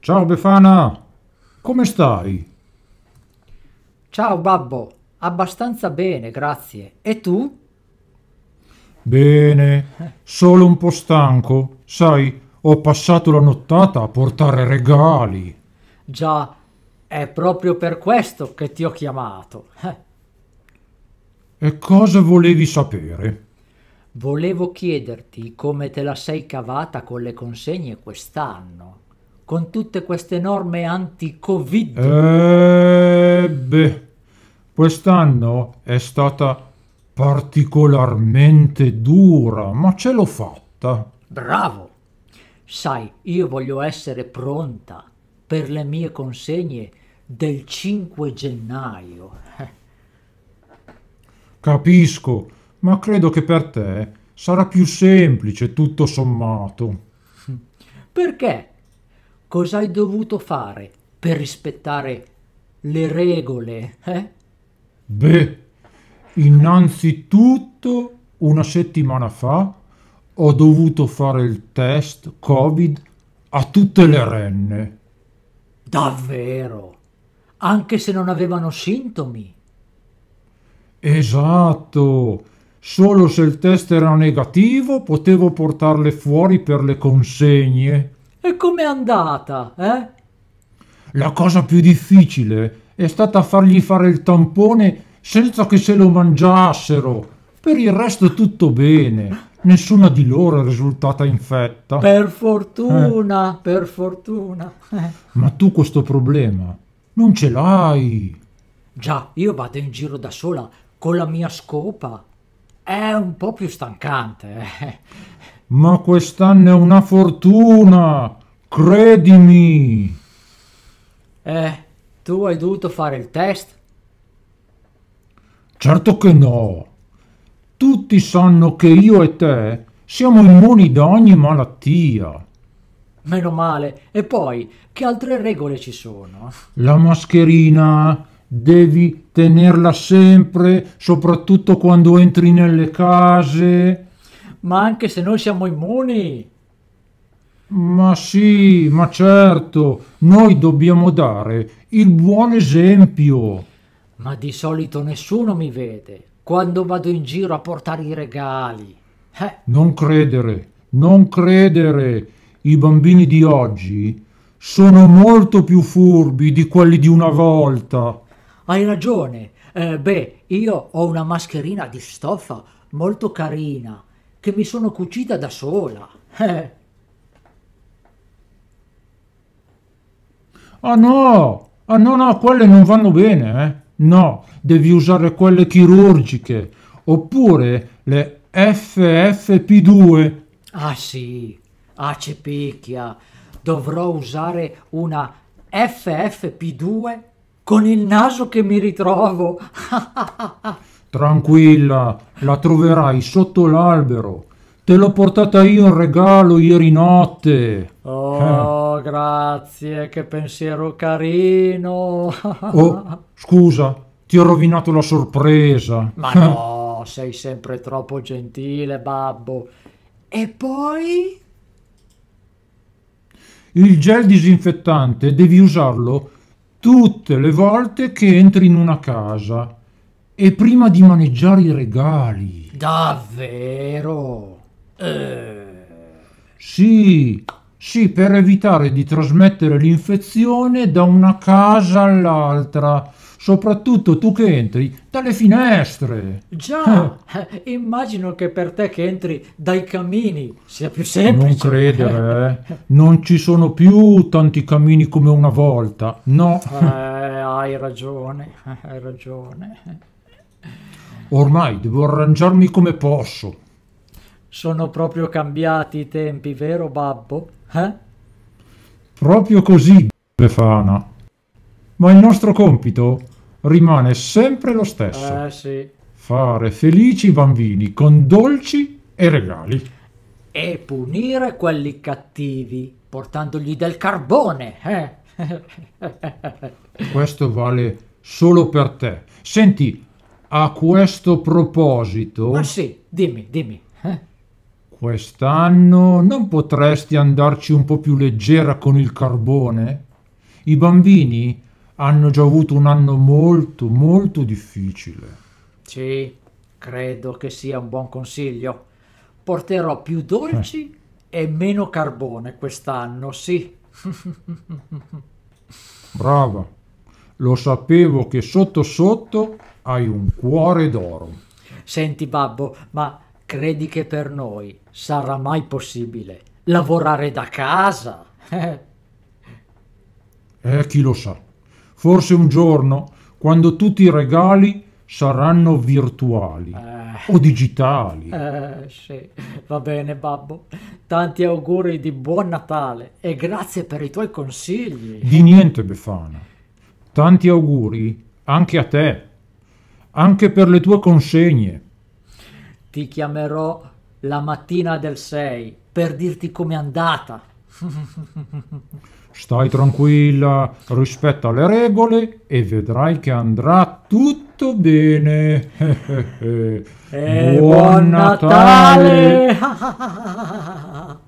Ciao Befana, come stai? Ciao babbo, abbastanza bene, grazie. E tu? Bene, solo un po' stanco. Sai, ho passato la nottata a portare regali. Già, è proprio per questo che ti ho chiamato. Eh. E cosa volevi sapere? Volevo chiederti come te la sei cavata con le consegne quest'anno, con tutte queste norme anti-Covid. Eh, quest'anno è stata particolarmente dura, ma ce l'ho fatta. Bravo! Sai, io voglio essere pronta per le mie consegne del 5 gennaio. Capisco, ma credo che per te sarà più semplice tutto sommato. Perché? Cos'hai dovuto fare per rispettare le regole, eh? Beh, innanzitutto una settimana fa ho dovuto fare il test Covid a tutte le renne. Davvero? Anche se non avevano sintomi? Esatto. Solo se il test era negativo potevo portarle fuori per le consegne. E com'è andata, eh? La cosa più difficile è stata fargli fare il tampone senza che se lo mangiassero. Per il resto tutto bene nessuna di loro è risultata infetta. Per fortuna, eh. per fortuna. Eh. Ma tu questo problema non ce l'hai. Già, io vado in giro da sola con la mia scopa. È un po' più stancante. Eh. Ma quest'anno è una fortuna, credimi. Eh, tu hai dovuto fare il test? Certo che no. Tutti sanno che io e te siamo immuni da ogni malattia. Meno male. E poi, che altre regole ci sono? La mascherina devi tenerla sempre, soprattutto quando entri nelle case. Ma anche se noi siamo immuni. Ma sì, ma certo, noi dobbiamo dare il buon esempio. Ma di solito nessuno mi vede quando vado in giro a portare i regali. Eh. Non credere, non credere. I bambini di oggi sono molto più furbi di quelli di una volta. Hai ragione. Eh, beh, io ho una mascherina di stoffa molto carina che mi sono cucita da sola. Eh. Ah no, ah no, no, quelle non vanno bene, eh. No, devi usare quelle chirurgiche. Oppure le FFP2. Ah sì, ah ci picchia. Dovrò usare una FFP2 con il naso che mi ritrovo. Tranquilla, la troverai sotto l'albero. Te l'ho portata io in regalo ieri notte. Oh, eh. grazie, che pensiero carino. oh, scusa, ti ho rovinato la sorpresa. Ma no, sei sempre troppo gentile, babbo. E poi? Il gel disinfettante devi usarlo tutte le volte che entri in una casa e prima di maneggiare i regali. Davvero? Eh, sì, sì, per evitare di trasmettere l'infezione da una casa all'altra. Soprattutto tu che entri dalle finestre. Già, eh. Eh, immagino che per te che entri dai camini sia più semplice. Non credere, eh. Non ci sono più tanti camini come una volta, no? Eh, hai ragione, hai ragione. Ormai devo arrangiarmi come posso. Sono proprio cambiati i tempi, vero babbo? Eh? Proprio così, Befana. Ma il nostro compito rimane sempre lo stesso. Eh sì. Fare felici i bambini con dolci e regali. E punire quelli cattivi portandogli del carbone. Eh? Questo vale solo per te. Senti, a questo proposito... Ma sì, dimmi, dimmi. Eh? Quest'anno non potresti andarci un po' più leggera con il carbone? I bambini hanno già avuto un anno molto, molto difficile. Sì, credo che sia un buon consiglio. Porterò più dolci eh. e meno carbone quest'anno, sì. Brava, lo sapevo che sotto sotto hai un cuore d'oro. Senti, babbo, ma Credi che per noi sarà mai possibile lavorare da casa? eh, chi lo sa. Forse un giorno, quando tutti i regali saranno virtuali eh, o digitali. Eh, sì, va bene, babbo. Tanti auguri di buon Natale e grazie per i tuoi consigli. Di niente, Befana. Tanti auguri anche a te, anche per le tue consegne ti chiamerò la mattina del 6 per dirti com'è andata. Stai tranquilla, rispetta le regole e vedrai che andrà tutto bene. Eh, buon, buon Natale! Natale!